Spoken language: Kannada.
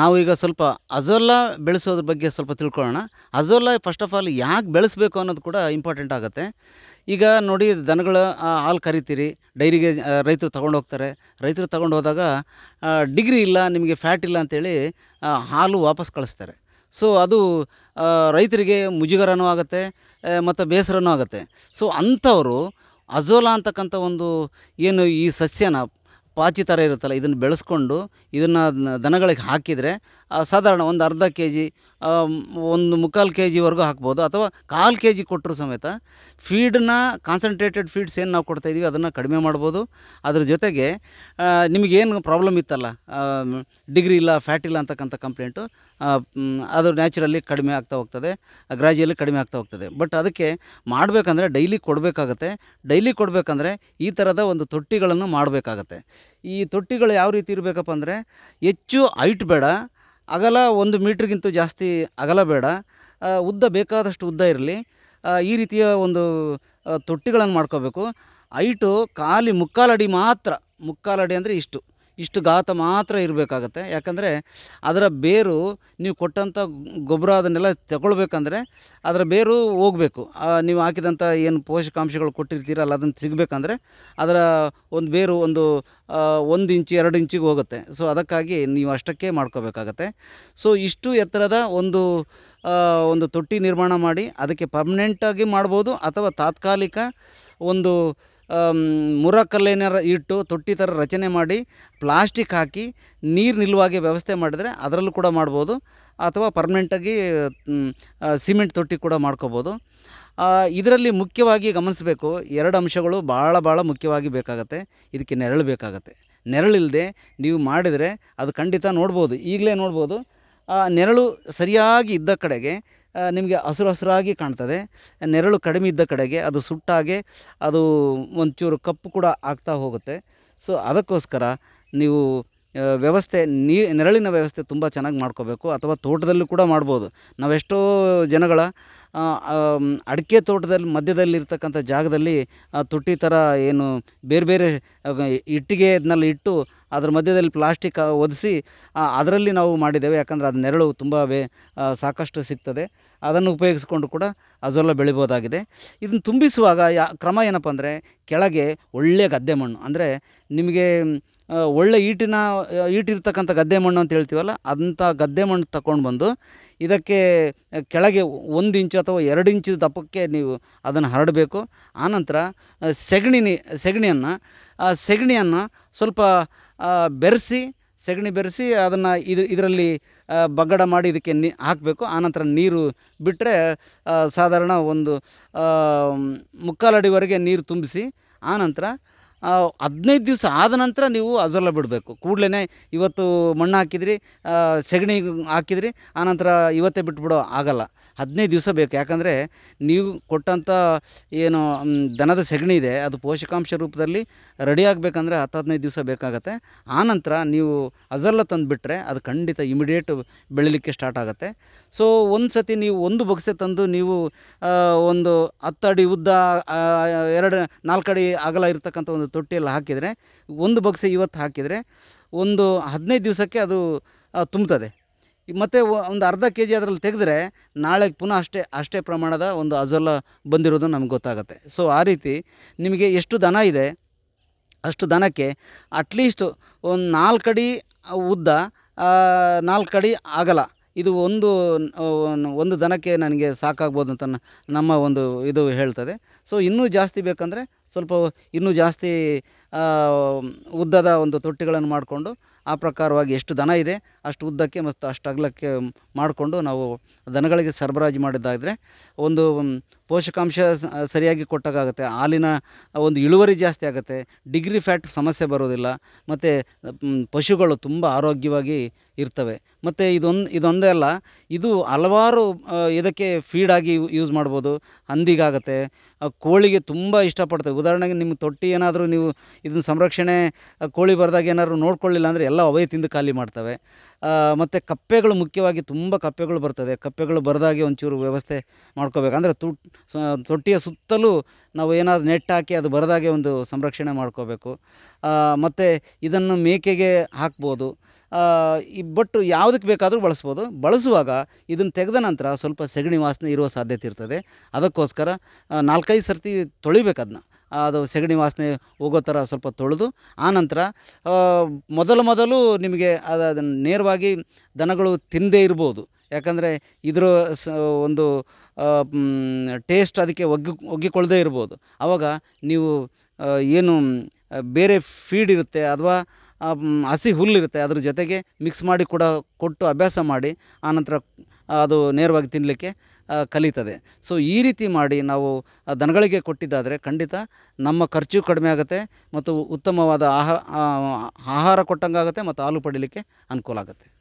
ನಾವು ಈಗ ಸ್ವಲ್ಪ ಅಜೋಲಾ ಬೆಳೆಸೋದ್ರ ಬಗ್ಗೆ ಸ್ವಲ್ಪ ತಿಳ್ಕೊಳ್ಳೋಣ ಅಜೋಲಾ ಫಸ್ಟ್ ಆಫ್ ಆಲ್ ಯಾಕೆ ಬೆಳೆಸಬೇಕು ಅನ್ನೋದು ಕೂಡ ಇಂಪಾರ್ಟೆಂಟ್ ಆಗುತ್ತೆ ಈಗ ನೋಡಿ ದನಗಳು ಹಾಲು ಕರಿತೀರಿ ಡೈರಿಗೆ ರೈತರು ತೊಗೊಂಡು ಹೋಗ್ತಾರೆ ರೈತರು ತೊಗೊಂಡು ಹೋದಾಗ ಡಿಗ್ರಿ ಇಲ್ಲ ನಿಮಗೆ ಫ್ಯಾಟ್ ಇಲ್ಲ ಅಂತೇಳಿ ಹಾಲು ವಾಪಸ್ ಕಳಿಸ್ತಾರೆ ಸೊ ಅದು ರೈತರಿಗೆ ಮುಜುಗರನೂ ಆಗುತ್ತೆ ಮತ್ತು ಬೇಸರನೂ ಆಗುತ್ತೆ ಸೊ ಅಂಥವರು ಅಜೋಲಾ ಅಂತಕ್ಕಂಥ ಒಂದು ಏನು ಈ ಸಸ್ಯನ ಪಾಚಿ ಥರ ಇರುತ್ತಲ್ಲ ಇದನ್ನು ಬೆಳೆಸ್ಕೊಂಡು ಇದನ್ನು ದನಗಳಿಗೆ ಹಾಕಿದರೆ ಸಾಧಾರಣ ಒಂದು ಅರ್ಧ ಕೆ ಜಿ ಒಂದು ಮುಕ್ಕಾಲು ಕೆ ಜಿವರೆಗೂ ಹಾಕ್ಬೋದು ಅಥವಾ ಕಾಲು ಕೆ ಜಿ ಕೊಟ್ಟರು ಸಮೇತ ಫೀಡನ್ನ ಕಾನ್ಸಂಟ್ರೇಟೆಡ್ ಫೀಡ್ಸ್ ಏನು ನಾವು ಕೊಡ್ತಾಯಿದ್ದೀವಿ ಅದನ್ನು ಕಡಿಮೆ ಮಾಡ್ಬೋದು ಅದ್ರ ಜೊತೆಗೆ ನಿಮಗೇನು ಪ್ರಾಬ್ಲಮ್ ಇತ್ತಲ್ಲ ಡಿಗ್ರಿ ಇಲ್ಲ ಫ್ಯಾಟ್ ಇಲ್ಲ ಅಂತಕ್ಕಂಥ ಕಂಪ್ಲೇಂಟು ಅದು ನ್ಯಾಚುರಲಿ ಕಡಿಮೆ ಆಗ್ತಾ ಹೋಗ್ತದೆ ಗ್ರ್ಯಾಜುಯಲಿ ಕಡಿಮೆ ಆಗ್ತಾ ಹೋಗ್ತದೆ ಬಟ್ ಅದಕ್ಕೆ ಮಾಡಬೇಕಂದ್ರೆ ಡೈಲಿ ಕೊಡಬೇಕಾಗತ್ತೆ ಡೈಲಿ ಕೊಡಬೇಕಂದ್ರೆ ಈ ಥರದ ಒಂದು ತೊಟ್ಟಿಗಳನ್ನು ಮಾಡಬೇಕಾಗತ್ತೆ ಈ ತೊಟ್ಟಿಗಳು ಯಾವ ರೀತಿ ಇರಬೇಕಪ್ಪ ಅಂದರೆ ಹೆಚ್ಚು ಹೈಟ್ ಬೇಡ ಅಗಲ ಒಂದು ಮೀಟ್ರಿಗಿಂತ ಜಾಸ್ತಿ ಅಗಲ ಬೇಡ ಉದ್ದ ಬೇಕಾದಷ್ಟು ಉದ್ದ ಇರಲಿ ಈ ರೀತಿಯ ಒಂದು ತೊಟ್ಟಿಗಳನ್ನು ಮಾಡ್ಕೋಬೇಕು ಐಟು ಖಾಲಿ ಮುಕ್ಕಾಲಡಿ ಮಾತ್ರ ಮುಕ್ಕಾಲಡಿ ಅಂದರೆ ಇಷ್ಟು ಇಷ್ಟು ಗಾತ ಮಾತ್ರ ಇರಬೇಕಾಗತ್ತೆ ಯಾಕಂದರೆ ಅದರ ಬೇರು ನೀವು ಕೊಟ್ಟಂಥ ಗೊಬ್ಬರ ಅದನ್ನೆಲ್ಲ ತಗೊಳ್ಬೇಕಂದ್ರೆ ಅದರ ಬೇರು ಹೋಗಬೇಕು ನೀವು ಹಾಕಿದಂಥ ಏನು ಪೋಷಕಾಂಶಗಳು ಕೊಟ್ಟಿರ್ತೀರಲ್ಲ ಅದನ್ನು ಸಿಗಬೇಕಂದ್ರೆ ಅದರ ಒಂದು ಬೇರು ಒಂದು ಒಂದು ಇಂಚು ಎರಡು ಇಂಚಿಗೆ ಹೋಗುತ್ತೆ ಸೊ ಅದಕ್ಕಾಗಿ ನೀವು ಅಷ್ಟಕ್ಕೆ ಮಾಡ್ಕೋಬೇಕಾಗತ್ತೆ ಸೊ ಇಷ್ಟು ಎತ್ತರದ ಒಂದು ಒಂದು ತೊಟ್ಟಿ ನಿರ್ಮಾಣ ಮಾಡಿ ಅದಕ್ಕೆ ಪರ್ಮನೆಂಟಾಗಿ ಮಾಡ್ಬೋದು ಅಥವಾ ತಾತ್ಕಾಲಿಕ ಒಂದು ಮುರಕಲ್ಲೇನಾರ ಇಟ್ಟು ತೊಟ್ಟಿ ಥರ ರಚನೆ ಮಾಡಿ ಪ್ಲಾಸ್ಟಿಕ್ ಹಾಕಿ ನೀರು ನಿಲ್ಲುವಾಗೆ ವ್ಯವಸ್ಥೆ ಮಾಡಿದರೆ ಅದರಲ್ಲೂ ಕೂಡ ಮಾಡ್ಬೋದು ಅಥವಾ ಪರ್ಮನೆಂಟಾಗಿ ಸಿಮೆಂಟ್ ತೊಟ್ಟಿ ಕೂಡ ಮಾಡ್ಕೋಬೋದು ಇದರಲ್ಲಿ ಮುಖ್ಯವಾಗಿ ಗಮನಿಸಬೇಕು ಎರಡು ಅಂಶಗಳು ಭಾಳ ಭಾಳ ಮುಖ್ಯವಾಗಿ ಬೇಕಾಗತ್ತೆ ಇದಕ್ಕೆ ನೆರಳು ಬೇಕಾಗತ್ತೆ ನೆರಳಿಲ್ಲದೆ ನೀವು ಮಾಡಿದರೆ ಅದು ಖಂಡಿತ ನೋಡ್ಬೋದು ಈಗಲೇ ನೋಡ್ಬೋದು ನೆರಳು ಸರಿಯಾಗಿ ಇದ್ದ ಕಡೆಗೆ ನಿಮಗೆ ಹಸಿರು ಹಸಿರಾಗಿ ಕಾಣ್ತದೆ ನೆರಳು ಕಡಿಮೆ ಇದ್ದ ಕಡೆಗೆ ಅದು ಸುಟ್ಟಾಗೆ ಅದು ಒಂಚೂರು ಕಪ್ಪು ಕೂಡ ಆಗ್ತಾ ಹೋಗುತ್ತೆ ಸೊ ಅದಕ್ಕೋಸ್ಕರ ನೀವು ವ್ಯವಸ್ಥೆ ನೀ ನೆರಳಿನ ವ್ಯವಸ್ಥೆ ತುಂಬ ಚೆನ್ನಾಗಿ ಮಾಡ್ಕೋಬೇಕು ಅಥವಾ ತೋಟದಲ್ಲೂ ಕೂಡ ಮಾಡ್ಬೋದು ನಾವೆಷ್ಟೋ ಜನಗಳ ಅಡಿಕೆ ತೋಟದಲ್ಲಿ ಮಧ್ಯದಲ್ಲಿರ್ತಕ್ಕಂಥ ಜಾಗದಲ್ಲಿ ತೊಟ್ಟಿ ಥರ ಏನು ಬೇರೆ ಬೇರೆ ಇಟ್ಟಿಗೆನಲ್ಲಿ ಇಟ್ಟು ಅದ್ರ ಮಧ್ಯದಲ್ಲಿ ಪ್ಲಾಸ್ಟಿಕ್ ಒದಿಸಿ ಅದರಲ್ಲಿ ನಾವು ಮಾಡಿದ್ದೇವೆ ಯಾಕಂದರೆ ಅದು ನೆರಳು ತುಂಬ ಸಾಕಷ್ಟು ಸಿಗ್ತದೆ ಅದನ್ನು ಉಪಯೋಗಿಸ್ಕೊಂಡು ಕೂಡ ಅಜೋಲ ಬೆಳಿಬೋದಾಗಿದೆ ಇದನ್ನು ತುಂಬಿಸುವಾಗ ಯಾ ಕ್ರಮ ಏನಪ್ಪ ಅಂದರೆ ಕೆಳಗೆ ಒಳ್ಳೆಯ ಗದ್ದೆ ಮಣ್ಣು ಅಂದರೆ ನಿಮಗೆ ಒಳ್ಳೆ ಈಟಿನ ಈಟಿರ್ತಕ್ಕಂಥ ಗದ್ದೆ ಮಣ್ಣು ಅಂತ ಹೇಳ್ತೀವಲ್ಲ ಅಂಥ ಗದ್ದೆ ಮಣ್ಣು ತಗೊಂಡು ಬಂದು ಇದಕ್ಕೆ ಕೆಳಗೆ ಒಂದು ಇಂಚು ಅಥವಾ ಎರಡು ಇಂಚು ದಪ್ಪಕ್ಕೆ ನೀವು ಅದನ್ನು ಹರಡಬೇಕು ಆನಂತರ ಸೆಗಣಿನಿ ಸೆಗಣಿಯನ್ನು ಆ ಸೆಗಣಿಯನ್ನು ಸ್ವಲ್ಪ ಬೆರೆಸಿ ಸೆಗಣಿ ಬೆರೆಸಿ ಅದನ್ನು ಇದು ಇದರಲ್ಲಿ ಬಗ್ಗಡ ಮಾಡಿ ಇದಕ್ಕೆ ನೀ ಹಾಕಬೇಕು ಆನಂತರ ನೀರು ಬಿಟ್ಟರೆ ಸಾಧಾರಣ ಒಂದು ಮುಕ್ಕಾಲಡಿವರೆಗೆ ನೀರು ತುಂಬಿಸಿ ಆನಂತರ ಹದಿನೈದು ದಿವಸ ಆದ ನಂತರ ನೀವು ಅಜೋಲ ಬಿಡಬೇಕು ಕೂಡಲೇ ಇವತ್ತು ಮಣ್ಣು ಹಾಕಿದ್ರಿ ಸಗಣಿ ಹಾಕಿದ್ರಿ ಆನಂತರ ಇವತ್ತೇ ಬಿಟ್ಬಿಡೋ ಆಗಲ್ಲ ಹದಿನೈದು ದಿವಸ ಬೇಕು ಯಾಕಂದರೆ ನೀವು ಕೊಟ್ಟಂಥ ಏನು ದನದ ಸಗಣಿ ಇದೆ ಅದು ಪೋಷಕಾಂಶ ರೂಪದಲ್ಲಿ ರೆಡಿ ಆಗಬೇಕಂದ್ರೆ ಹತ್ತು ಹದಿನೈದು ದಿವಸ ಬೇಕಾಗತ್ತೆ ಆನಂತರ ನೀವು ಅಜೋಲ ತಂದುಬಿಟ್ರೆ ಅದು ಖಂಡಿತ ಇಮಿಡಿಯೇಟ್ ಬೆಳಿಲಿಕ್ಕೆ ಸ್ಟಾರ್ಟ್ ಆಗುತ್ತೆ ಸೊ ಒಂದು ಸತಿ ನೀವು ಒಂದು ಬಗ್ಸೆ ತಂದು ನೀವು ಒಂದು ಹತ್ತು ಅಡಿ ಉದ್ದ ಎರಡು ನಾಲ್ಕು ಅಡಿ ಅಗಲ ಇರತಕ್ಕಂಥ ಒಂದು ಒಂದು ತೊಟ್ಟಿಯಲ್ಲಿ ಹಾಕಿದರೆ ಒಂದು ಬಕ್ಸೆ ಇವತ್ತು ಹಾಕಿದರೆ ಒಂದು ಹದಿನೈದು ದಿವಸಕ್ಕೆ ಅದು ತುಂಬುತ್ತದೆ ಮತ್ತು ಒಂದು ಅರ್ಧ ಕೆ ಜಿ ಅದರಲ್ಲಿ ತೆಗೆದ್ರೆ ನಾಳೆಗೆ ಪುನಃ ಅಷ್ಟೇ ಅಷ್ಟೇ ಪ್ರಮಾಣದ ಒಂದು ಅಜೋಲ ಬಂದಿರೋದು ನಮ್ಗೆ ಗೊತ್ತಾಗುತ್ತೆ ಸೊ ಆ ರೀತಿ ನಿಮಗೆ ಎಷ್ಟು ದನ ಇದೆ ಅಷ್ಟು ದನಕ್ಕೆ ಅಟ್ಲೀಸ್ಟ್ ಒಂದು ನಾಲ್ಕು ಅಡಿ ಉದ್ದ ನಾಲ್ಕು ಅಡಿ ಆಗಲ್ಲ ಇದು ಒಂದು ಒಂದು ದನಕ್ಕೆ ನನಗೆ ಸಾಕಾಗ್ಬೋದು ಅಂತ ನಮ್ಮ ಒಂದು ಇದು ಹೇಳ್ತದೆ ಸೊ ಇನ್ನೂ ಜಾಸ್ತಿ ಬೇಕಂದರೆ ಸ್ವಲ್ಪ ಇನ್ನೂ ಜಾಸ್ತಿ ಉದ್ದದ ಒಂದು ತೊಟ್ಟಿಗಳನ್ನು ಮಾಡಿಕೊಂಡು ಆ ಪ್ರಕಾರವಾಗಿ ಎಷ್ಟು ದನ ಇದೆ ಅಷ್ಟು ಉದ್ದಕ್ಕೆ ಮತ್ತು ಅಷ್ಟು ಅಗಲಕ್ಕೆ ಮಾಡಿಕೊಂಡು ನಾವು ದನಗಳಿಗೆ ಸರಬರಾಜು ಮಾಡಿದ್ದಾದರೆ ಒಂದು ಪೋಷಕಾಂಶ ಸರಿಯಾಗಿ ಕೊಟ್ಟಾಗುತ್ತೆ ಹಾಲಿನ ಒಂದು ಇಳುವರಿ ಜಾಸ್ತಿ ಆಗುತ್ತೆ ಡಿಗ್ರಿ ಫ್ಯಾಟ್ ಸಮಸ್ಯೆ ಬರೋದಿಲ್ಲ ಮತ್ತು ಪಶುಗಳು ತುಂಬ ಆರೋಗ್ಯವಾಗಿ ಇರ್ತವೆ ಮತ್ತು ಇದೊಂದು ಇದೊಂದೇ ಅಲ್ಲ ಇದು ಹಲವಾರು ಇದಕ್ಕೆ ಫೀಡಾಗಿ ಯೂಸ್ ಮಾಡ್ಬೋದು ಹಂದಿಗಾಗತ್ತೆ ಕೋಳಿಗೆ ತುಂಬ ಇಷ್ಟಪಡ್ತವೆ ಉದಾಹರಣೆಗೆ ನಿಮ್ಮ ತೊಟ್ಟಿ ಏನಾದರೂ ನೀವು ಇದನ್ನ ಸಂರಕ್ಷಣೆ ಕೋಳಿ ಬರೆದಾಗ ಏನಾದ್ರು ನೋಡ್ಕೊಳ್ಳಿಲ್ಲ ಅಂದರೆ ಎಲ್ಲ ಅವೈ ತಿಂದು ಖಾಲಿ ಮಾಡ್ತವೆ ಮತ್ತು ಕಪ್ಪೆಗಳು ಮುಖ್ಯವಾಗಿ ತುಂಬ ಕಪ್ಪೆಗಳು ಬರ್ತದೆ ಕಪ್ಪೆಗಳು ಬರದಾಗೆ ಒಂಚೂರು ವ್ಯವಸ್ಥೆ ಮಾಡ್ಕೋಬೇಕು ಅಂದರೆ ತುಟ್ ತೊಟ್ಟಿಯ ಸುತ್ತಲೂ ನಾವು ಏನಾದರೂ ನೆಟ್ ಹಾಕಿ ಅದು ಬರದಾಗೆ ಒಂದು ಸಂರಕ್ಷಣೆ ಮಾಡ್ಕೋಬೇಕು ಮತ್ತು ಇದನ್ನು ಮೇಕೆಗೆ ಹಾಕ್ಬೋದು ಇಬ್ಬಟ್ಟು ಯಾವುದಕ್ಕೆ ಬೇಕಾದರೂ ಬಳಸ್ಬೋದು ಬಳಸುವಾಗ ಇದನ್ನು ತೆಗೆದ ನಂತರ ಸ್ವಲ್ಪ ಸೆಗಣಿ ವಾಸನೆ ಇರುವ ಸಾಧ್ಯತೆ ಇರ್ತದೆ ಅದಕ್ಕೋಸ್ಕರ ನಾಲ್ಕೈದು ಸರ್ತಿ ತೊಳಿಬೇಕು ಅದನ್ನ ಅದು ಸೆಗಣಿ ವಾಸನೆ ಹೋಗೋ ಥರ ಸ್ವಲ್ಪ ತೊಳೆದು ಆನಂತರ ಮೊದಲು ಮೊದಲು ನಿಮಗೆ ಅದು ನೇರವಾಗಿ ದನಗಳು ತಿನ್ನದೇ ಇರ್ಬೋದು ಯಾಕಂದರೆ ಇದರ ಸ ಒಂದು ಟೇಸ್ಟ್ ಅದಕ್ಕೆ ಒಗ್ಗಿ ಒಗ್ಗಿಕೊಳ್ಳದೇ ಇರ್ಬೋದು ಆವಾಗ ನೀವು ಏನು ಬೇರೆ ಫೀಡ್ ಇರುತ್ತೆ ಅಥವಾ ಹಸಿ ಹುಲ್ಲಿರುತ್ತೆ ಅದ್ರ ಜೊತೆಗೆ ಮಿಕ್ಸ್ ಮಾಡಿ ಕೂಡ ಕೊಟ್ಟು ಅಭ್ಯಾಸ ಮಾಡಿ ಆನಂತರ ಅದು ನೇರವಾಗಿ ತಿನ್ನಲಿಕ್ಕೆ ಕಲಿತದೆ ಸೊ ಈ ರೀತಿ ಮಾಡಿ ನಾವು ದನಗಳಿಗೆ ಕೊಟ್ಟಿದ್ದಾದರೆ ಖಂಡಿತ ನಮ್ಮ ಖರ್ಚು ಕಡಿಮೆ ಆಗುತ್ತೆ ಮತ್ತು ಉತ್ತಮವಾದ ಆಹಾರ ಆಹಾರ ಕೊಟ್ಟಂಗೆ ಆಗುತ್ತೆ ಮತ್ತು ಹಾಲು ಪಡೀಲಿಕ್ಕೆ ಅನುಕೂಲ ಆಗುತ್ತೆ